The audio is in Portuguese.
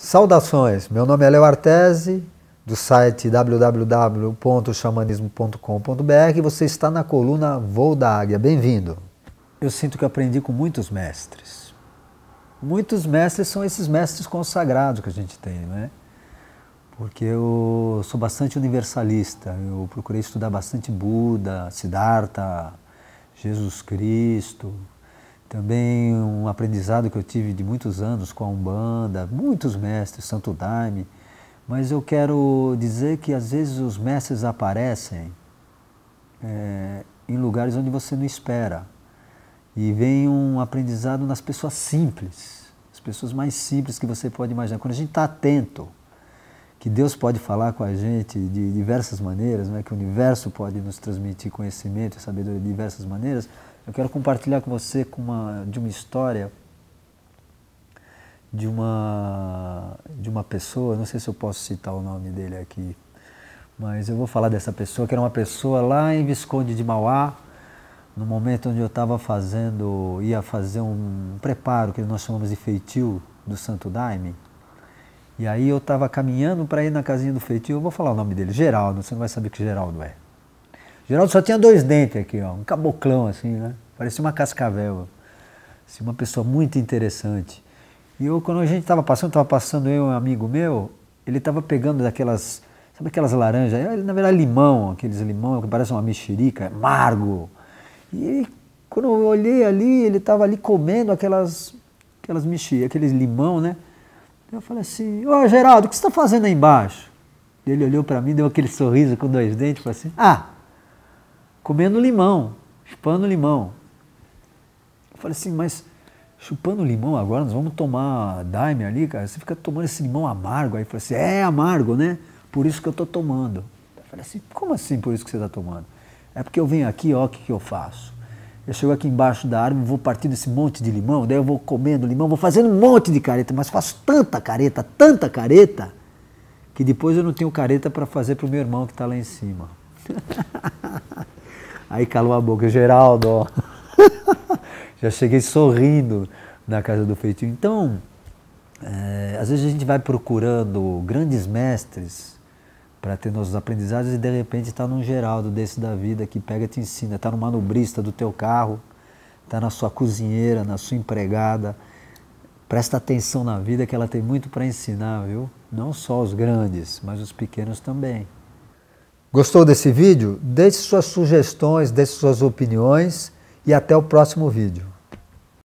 Saudações, meu nome é Leo Artese, do site www.xamanismo.com.br e você está na coluna Voo da Águia. Bem-vindo! Eu sinto que aprendi com muitos mestres. Muitos mestres são esses mestres consagrados que a gente tem, né? Porque eu sou bastante universalista, eu procurei estudar bastante Buda, Siddhartha, Jesus Cristo, também um aprendizado que eu tive de muitos anos com a Umbanda, muitos mestres, Santo Daime. Mas eu quero dizer que às vezes os mestres aparecem é, em lugares onde você não espera. E vem um aprendizado nas pessoas simples, as pessoas mais simples que você pode imaginar. Quando a gente está atento, que Deus pode falar com a gente de diversas maneiras, né? que o universo pode nos transmitir conhecimento e sabedoria de diversas maneiras, eu quero compartilhar com você com uma, de uma história de uma, de uma pessoa, não sei se eu posso citar o nome dele aqui, mas eu vou falar dessa pessoa, que era uma pessoa lá em Visconde de Mauá, no momento onde eu estava fazendo, ia fazer um preparo que nós chamamos de feitio do Santo Daime, e aí eu estava caminhando para ir na casinha do feitio, eu vou falar o nome dele, Geraldo, você não vai saber que Geraldo é. Geraldo só tinha dois dentes aqui, ó, um caboclão assim, né? Parecia uma cascavel. Assim, uma pessoa muito interessante. E eu, quando a gente estava passando, estava passando eu e um amigo meu, ele estava pegando daquelas, sabe aquelas laranjas? Na verdade, limão, aqueles limão que parecem uma mexerica, é amargo. E quando eu olhei ali, ele estava ali comendo aquelas, aquelas mexerica, aqueles limão, né? Eu falei assim, ô oh, Geraldo, o que você está fazendo aí embaixo? Ele olhou para mim, deu aquele sorriso com dois dentes, falou assim, ah, comendo limão, chupando limão. Eu falei assim, mas chupando limão agora, nós vamos tomar daime ali, cara, você fica tomando esse limão amargo. Aí eu falei assim, é amargo, né? Por isso que eu estou tomando. Eu falei assim, como assim por isso que você está tomando? É porque eu venho aqui, ó, o que, que eu faço? Eu chego aqui embaixo da árvore, vou partindo esse monte de limão, daí eu vou comendo limão, vou fazendo um monte de careta, mas faço tanta careta, tanta careta, que depois eu não tenho careta para fazer para o meu irmão que está lá em cima. Aí calou a boca, Geraldo, ó. já cheguei sorrindo na casa do feitio. Então, é, às vezes a gente vai procurando grandes mestres para ter nossos aprendizados e de repente está num Geraldo desse da vida que pega e te ensina, está no manobrista do teu carro, está na sua cozinheira, na sua empregada. Presta atenção na vida que ela tem muito para ensinar, viu? Não só os grandes, mas os pequenos também. Gostou desse vídeo? Deixe suas sugestões, deixe suas opiniões e até o próximo vídeo.